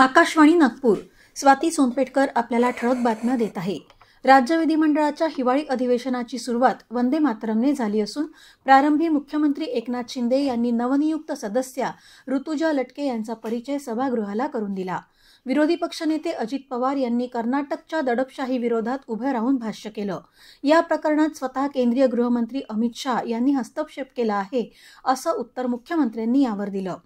आकाशवाणी नागपूर स्वाती सोनपेटकर आपल्याला ठळक बातम्या देत आहे राज्य विधिमंडळाच्या हिवाळी अधिवेशनाची सुरुवात वंदे मातरमने झाली असून प्रारंभी मुख्यमंत्री एकनाथ शिंदे यांनी नवनियुक्त सदस्या ऋतुजा लटके यांचा परिचय सभागृहाला करून दिला विरोधी पक्षनेते अजित पवार यांनी कर्नाटकच्या दडपशाही विरोधात उभे राहून भाष्य केलं या प्रकरणात स्वतः केंद्रीय गृहमंत्री अमित शाह यांनी हस्तक्षेप केला आहे असं उत्तर मुख्यमंत्र्यांनी यावर दिलं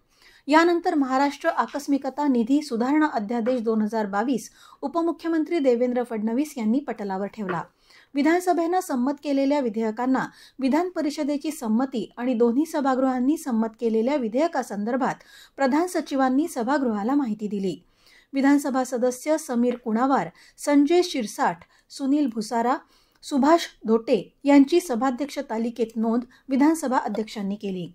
यानंतर महाराष्ट्र आकस्मिकता निधी सुधारणा अध्यादेश दोन हजार बावीस उपमुख्यमंत्री देवेंद्र फडणवीस यांनी पटलावर ठेवला विधानसभेनं संमत केलेल्या विधेयकांना विधान परिषदेची संमती आणि दोन्ही सभागृहांनी संमत केलेल्या विधेयकासंदर्भात प्रधान सचिवांनी सभागृहाला माहिती दिली विधानसभा सदस्य समीर कुणावार संजय शिरसाठ सुनील भुसारा सुभाष धोटे यांची सभाध्यक्ष तालिकेत नोंद विधानसभा अध्यक्षांनी केली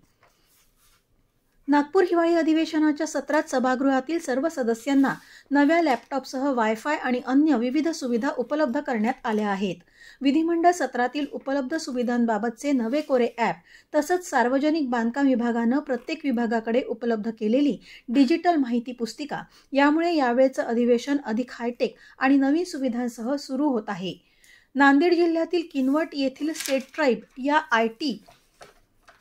नागपूर हिवाळी अधिवेशनाच्या सत्रात सभागृहातील सर्व सदस्यांना नव्या लॅपटॉपसह वायफाय आणि अन्य विविध सुविधा उपलब्ध करण्यात आल्या आहेत विधिमंडळ सत्रातील उपलब्ध सुविधांबाबतचे नवे कोरे ॲप तसंच सार्वजनिक बांधकाम विभागानं प्रत्येक विभागाकडे उपलब्ध केलेली डिजिटल माहिती पुस्तिका यामुळे यावेळचं अधिवेशन अधिक हायटेक आणि नवीन सुविधांसह सुरू होत आहे नांदेड जिल्ह्यातील किनवट येथील स्टेट ट्राईब या आय टी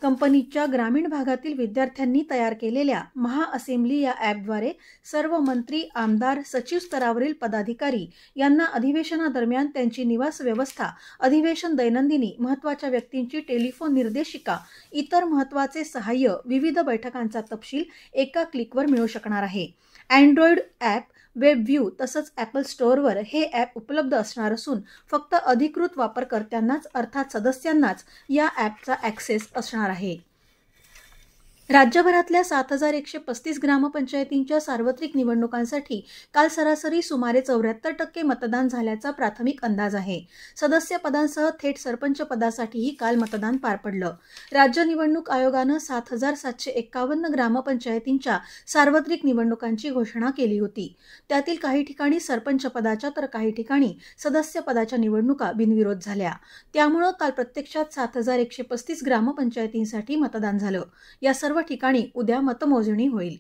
कंपनीच्या ग्रामीण भागातील विद्यार्थ्यांनी तयार केलेल्या महाअसेंब्ली या ॲपद्वारे सर्व मंत्री आमदार सचिव स्तरावरील पदाधिकारी यांना अधिवेशनादरम्यान त्यांची निवास व्यवस्था अधिवेशन दैनंदिनी महत्त्वाच्या व्यक्तींची टेलिफोन निर्देशिका इतर महत्त्वाचे सहाय्य विविध बैठकांचा तपशील एका क्लिकवर मिळू शकणार आहे अँड्रॉइड ॲप वेब व्ह्यू तसंच ॲपल स्टोअरवर हे ॲप उपलब्ध असणार असून फक्त अधिकृत वापरकर्त्यांनाच अर्थात सदस्यांनाच या ॲपचा ॲक्सेस असणार आहे राज्यभरातल्या सात हजार एकशे पस्तीस ग्रामपंचायतींच्या सार्वत्रिक निवडणुकांसाठी काल सरासरी सुमारे चौऱ्याहत्तर टक्के मतदान झाल्याचा प्राथमिक अंदाज आहे सदस्य पदांसह थेट सरपंच पदासाठीही काल मतदान पार पडलं राज्य निवडणूक आयोगानं सात हजार सातशे एक्कावन्न ग्रामपंचायतींच्या सार्वत्रिक निवडणुकांची घोषणा केली होती त्यातील काही ठिकाणी सरपंच पदाच्या तर काही ठिकाणी सदस्य पदाच्या निवडणुका बिनविरोध झाल्या त्यामुळं काल प्रत्यक्षात सात हजार एकशे पस्तीस ग्रामपंचायतींसाठी मतदान झालं या सर्व सर्व ठिकाणी उद्या मतमोजणी होईल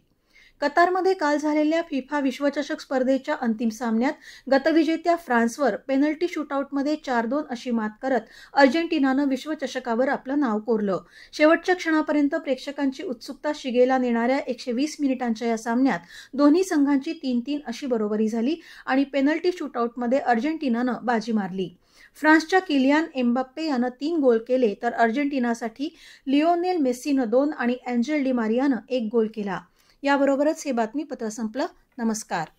कतारमध्ये काल झालेल्या फिफा विश्वचषक स्पर्धेच्या अंतिम सामन्यात गतविजेत्या फ्रान्सवर पेनल्टी शूटआउटमध्ये चार दोन अशी मात करत अर्जेंटिनानं विश्वचषकावर आपलं नाव कोरलं शेवटच्या क्षणापर्यंत प्रेक्षकांची उत्सुकता शिगेला नेणाऱ्या एकशे वीस मिनिटांच्या या सामन्यात दोन्ही संघांची तीन तीन अशी बरोबरी झाली आणि पेनल्टी शूटआउटमध्ये अर्जेंटिनानं बाजी मारली फ्रान्सच्या किलियान एम्बाप्पे यानं तीन गोल केले तर अर्जेंटिनासाठी लिओनेल मेस्सीनं दोन आणि अँजेल मारियानं एक गोल केला याबरोबरच हे बातमीपत्र संपलं नमस्कार